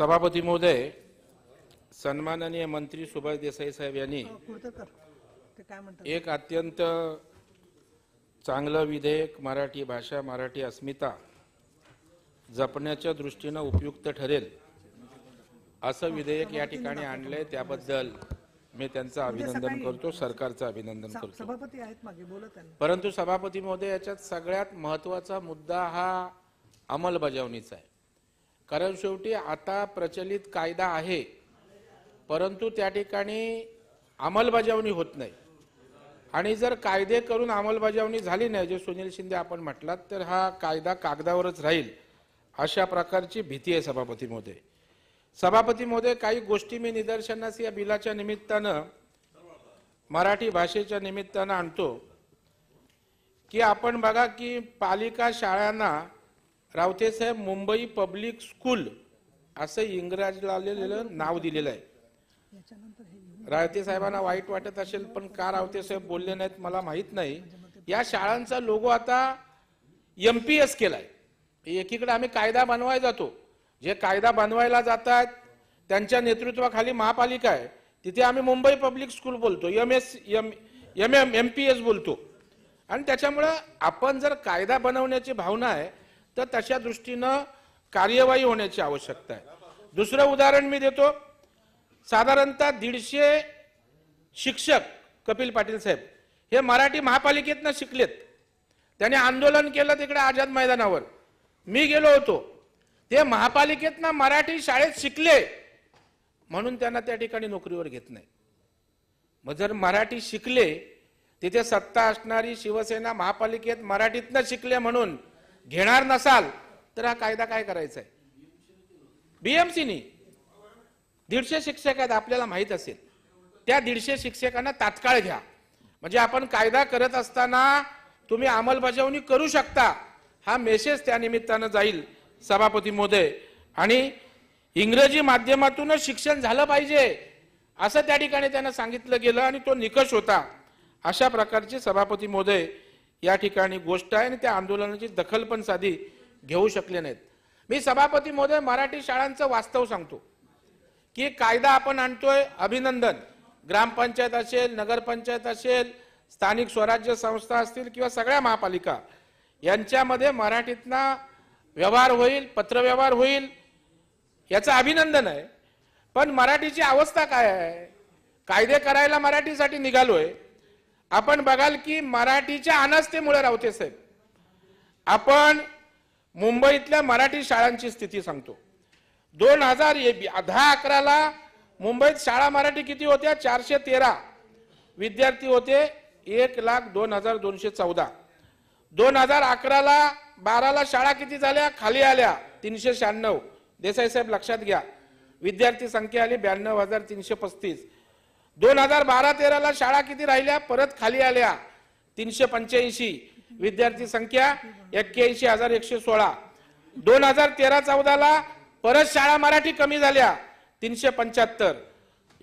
सभापती महोदय सन्माननीय मंत्री सुभाष देसाई साहेब यांनी हो, एक अत्यंत चांगलं विधेयक मराठी भाषा मराठी अस्मिता जपण्याच्या दृष्टीनं उपयुक्त ठरेल असं विधेयक या ठिकाणी आणलंय त्याबद्दल मी त्यांचं म्हणजे अभिनंदन करतो सरकारचं अभिनंदन करतो सभापती आहेत परंतु सभापती महोदय याच्यात सगळ्यात महत्वाचा मुद्दा हा अंमलबजावणीचा आहे कारण शेवटी आता प्रचलित कायदा आहे परंतु त्या ठिकाणी अंमलबजावणी होत नाही आणि जर कायदे करून अंमलबजावणी झाली नाही जे सुनील शिंदे आपण म्हटलात तर हा कायदा कागदावरच राहील अशा प्रकारची भीती आहे सभापती मोदय सभापती मोदय काही गोष्टी मी निदर्शनास या बिलाच्या निमित्तानं मराठी भाषेच्या निमित्तानं आणतो की आपण बघा की पालिका शाळांना रावते साहेब मुंबई पब्लिक स्कूल असं इंग्रजला आलेलं नाव दिलेलं आहे रावते साहेबांना वाईट वाटत असेल पण का रावते साहेब बोलले नाहीत मला माहित नाही या शाळांचा लोगो आता एम पी एस केलाय एकीकडे आम्ही कायदा बनवाय जातो जे कायदा बनवायला जात आहेत त्यांच्या नेतृत्वाखाली महापालिका आहे तिथे आम्ही मुंबई पब्लिक स्कूल बोलतो M S M M M M P S बोलतो आणि त्याच्यामुळं आपण जर कायदा बनवण्याची भावना आहे तर तशा दृष्टीनं कार्यवाही होण्याची आवश्यकता आहे दुसरं उदाहरण मी देतो साधारणतः दीडशे शिक्षक कपिल पाटील साहेब हे मराठी महापालिकेतनं शिकलेत त्याने आंदोलन केलं तिकडे आझाद मैदानावर मी गेलो होतो ते महापालिकेतनं मराठी शाळेत शिकले म्हणून त्यांना त्या ठिकाणी नोकरीवर घेत नाही मग जर मराठी शिकले तिथे सत्ता असणारी शिवसेना महापालिकेत मराठीतनं शिकले म्हणून घेणार नसाल तर हा कायदा काय करायचा आहे बीएमसीनी दीडशे शिक्षक आहेत आपल्याला माहीत असेल त्या दीडशे शिक्षकांना तात्काळ घ्या म्हणजे आपण कायदा करत असताना तुम्ही अंमलबजावणी करू शकता हा मेसेज त्या निमित्तानं जाईल सभापती मोदय आणि इंग्रजी माध्यमातूनच शिक्षण झालं पाहिजे असं त्या ठिकाणी त्यांना सांगितलं गेलं आणि तो निकष होता अशा प्रकारचे सभापती मोदय या ठिकाणी गोष्ट आहे आणि त्या आंदोलनाची दखल पण साधी घेऊ शकले नाहीत मी सभापती महोदय मराठी शाळांचं वास्तव सांगतो की कायदा आपण आणतोय अभिनंदन ग्रामपंचायत असेल नगरपंचायत असेल स्थानिक स्वराज्य संस्था असतील किंवा सगळ्या महापालिका यांच्यामध्ये मराठीतना व्यवहार होईल पत्रव्यवहार होईल याचं अभिनंदन आहे पण मराठीची अवस्था काय आहे कायदे करायला मराठीसाठी निघालोय आपण बघाल की मराठीच्या अनास्थेमुळे रावते साहेब आपण मुंबईतल्या मराठी शाळांची स्थिती सांगतो दोन हजार दहा अकराला मुंबईत शाळा मराठी किती होत्या चारशे तेरा विद्यार्थी होते एक लाख दोन हजार दोनशे चौदा दोन हजार अकराला बाराला शाळा किती झाल्या खाली आल्या तीनशे शहाण्णव देसाई साहेब लक्षात घ्या विद्यार्थी संख्या आली ब्याण्णव हजार तीनशे पस्तीस दोन हजार बारा तेराला शाळा किती राहिल्या परत खाली आल्या तीनशे पंच्याऐंशी विद्यार्थी संख्या एक्क्याऐंशी हजार एकशे सोळा दोन हजार तेरा चौदाला परत शाळा मराठी कमी झाल्या तीनशे पंच्याहत्तर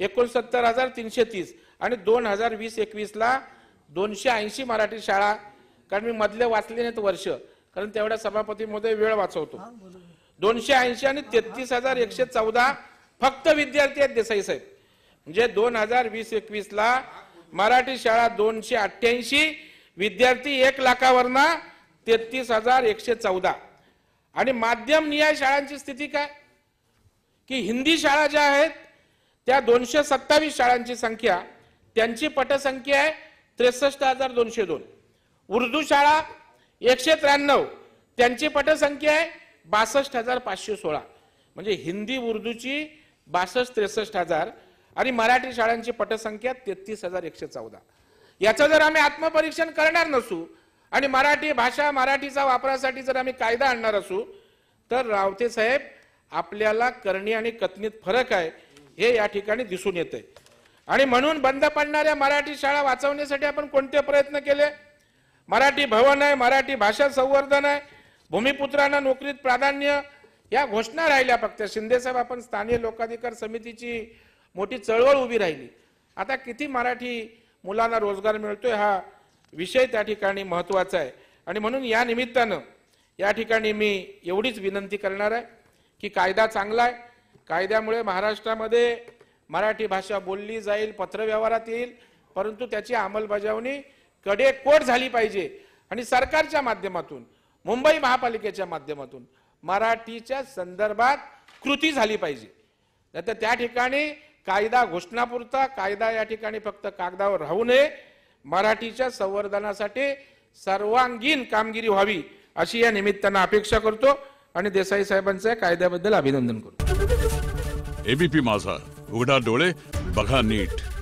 एकोणसत्तर हजार तीनशे तीस आणि दोन हजार वीस एकवीसला दोनशे ऐंशी मराठी शाळा कारण मी मधले वाचले नाहीत वर्ष कारण तेवढ्या सभापतीमध्ये वेळ वाचवतो दोनशे ऐंशी आणि तेहतीस हजार एकशे चौदा फक्त विद्यार्थी आहेत देसाई साहेब म्हणजे दोन हजार वीस एकवीस ला मराठी शाळा दोनशे अठ्ठ्याऐंशी विद्यार्थी एक लाखावरना तेहतीस हजार एकशे चौदा आणि माध्यम निहाय शाळांची स्थिती काय की हिंदी शाळा ज्या आहेत त्या दोनशे सत्तावीस शाळांची संख्या त्यांची पटसंख्या आहे त्रेसष्ट हजार दोनशे दोन उर्दू शाळा एकशे त्र्याण्णव त्यांची पटसंख्या आहे बासष्ट हजार पाचशे सोळा म्हणजे हिंदी उर्दूची बासष्ट त्रेसष्ट हजार आणि मराठी शाळांची पटसंख्या तेहतीस हजार एकशे चौदा याचं जर आम्ही आत्मपरीक्षण करणार नसू आणि मराठी भाषा मराठीचा वापरासाठी जर आम्ही कायदा आणणार असू तर रावते साहेब आपल्याला करणी आणि कथनीत फरक आहे हे या ठिकाणी दिसून येते आणि म्हणून बंद पडणाऱ्या मराठी शाळा वाचवण्यासाठी आपण कोणते प्रयत्न केले मराठी भवन आहे मराठी भाषा संवर्धन आहे भूमिपुत्रांना नोकरीत प्राधान्य या घोषणा राहिल्या फक्त शिंदेसाहेब आपण स्थानीय लोकाधिकार समितीची मोठी चळवळ उभी राहिली आता किती मराठी मुलांना रोजगार मिळतोय हा विषय त्या ठिकाणी महत्त्वाचा आहे आणि म्हणून या निमित्तानं या ठिकाणी मी एवढीच विनंती करणार आहे की कायदा चांगला आहे कायद्यामुळे महाराष्ट्रामध्ये मराठी भाषा बोलली जाईल पत्रव्यवहारात येईल परंतु त्याची अंमलबजावणी कडेकोट झाली पाहिजे आणि सरकारच्या माध्यमातून मुंबई महापालिकेच्या माध्यमातून मराठीच्या संदर्भात कृती झाली पाहिजे तर त्या ठिकाणी कायदा घोषणापुरता कायदा या ठिकाणी फक्त कागदावर राहू नये मराठीच्या संवर्धनासाठी सर्वांगीण कामगिरी व्हावी अशी या निमित्तानं अपेक्षा करतो आणि देसाई साहेबांचं कायद्याबद्दल अभिनंदन करतो एबीपी माझा उघडा डोळे बघा नीट